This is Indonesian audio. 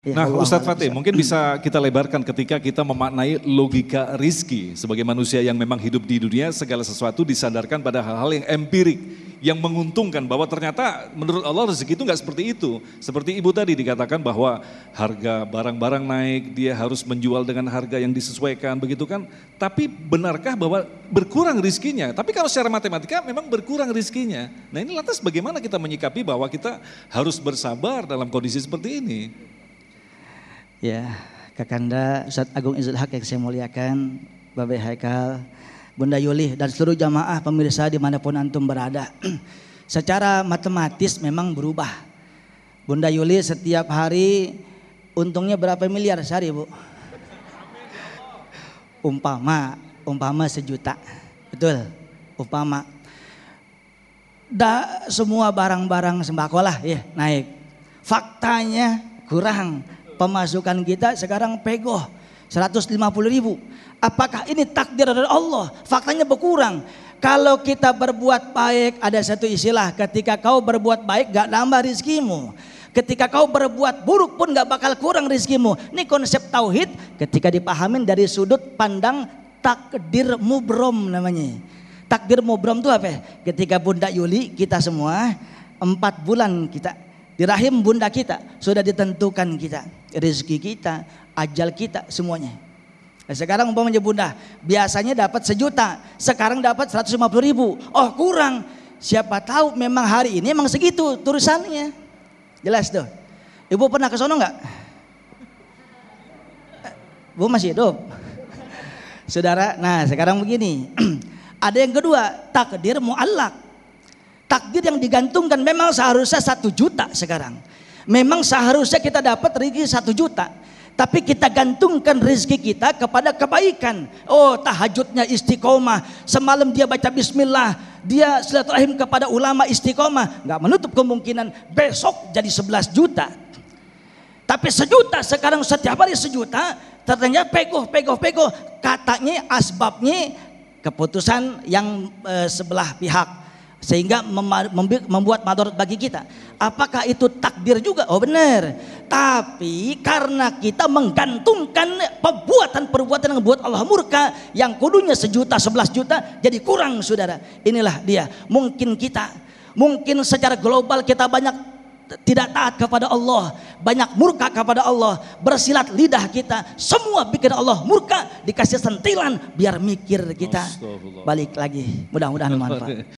Ya, nah Allah Ustadz Fatih mungkin bisa kita lebarkan ketika kita memaknai logika rizki sebagai manusia yang memang hidup di dunia segala sesuatu disandarkan pada hal-hal yang empirik yang menguntungkan bahwa ternyata menurut Allah rezeki itu nggak seperti itu seperti ibu tadi dikatakan bahwa harga barang-barang naik dia harus menjual dengan harga yang disesuaikan begitu kan tapi benarkah bahwa berkurang rizkinya tapi kalau secara matematika memang berkurang rizkinya nah ini lantas bagaimana kita menyikapi bahwa kita harus bersabar dalam kondisi seperti ini Ya, Kakanda, Ustaz Agung Izzul Haq yang saya muliakan, Babe Haikal, Bunda Yuli, dan seluruh jamaah pemirsa dimanapun antum berada. Secara matematis memang berubah. Bunda Yuli setiap hari untungnya berapa miliar sehari Bu? Umpama, umpama sejuta. Betul, umpama. Da, semua barang-barang sembako lah ya naik. Faktanya kurang pemasukan kita sekarang pegoh 150 ribu. Apakah ini takdir dari Allah? Faktanya berkurang. Kalau kita berbuat baik, ada satu istilah ketika kau berbuat baik gak nambah rizkimu. Ketika kau berbuat buruk pun gak bakal kurang rizkimu. Ini konsep tauhid ketika dipahamin dari sudut pandang takdir mubrom namanya. Takdir mubrom itu apa Ketika Bunda Yuli kita semua empat bulan kita di rahim bunda kita sudah ditentukan kita rezeki kita, ajal kita semuanya. Nah, sekarang umpamanya bunda, biasanya dapat sejuta, sekarang dapat 150 ribu. Oh kurang, siapa tahu memang hari ini emang segitu tulisannya. Jelas tuh. Ibu pernah ke sono nggak? Bu masih hidup. Saudara, nah sekarang begini. Ada yang kedua, takdir mu'allak. Takdir yang digantungkan memang seharusnya satu juta sekarang. Memang seharusnya kita dapat rezeki satu juta. Tapi kita gantungkan rezeki kita kepada kebaikan. Oh tahajudnya istiqomah. Semalam dia baca bismillah. Dia silaturahim kepada ulama istiqomah. Gak menutup kemungkinan besok jadi 11 juta. Tapi sejuta sekarang setiap hari sejuta. Ternyata pegoh, pegoh, pegoh. Katanya asbabnya keputusan yang eh, sebelah pihak. Sehingga membuat madorot bagi kita. Apakah itu takdir juga? Oh benar. Tapi karena kita menggantungkan perbuatan-perbuatan yang membuat Allah murka yang kudunya sejuta, sebelas juta jadi kurang saudara. Inilah dia. Mungkin kita, mungkin secara global kita banyak tidak taat kepada Allah, banyak murka kepada Allah, bersilat lidah kita, semua bikin Allah murka, dikasih sentilan biar mikir kita balik lagi. Mudah-mudahan manfaat.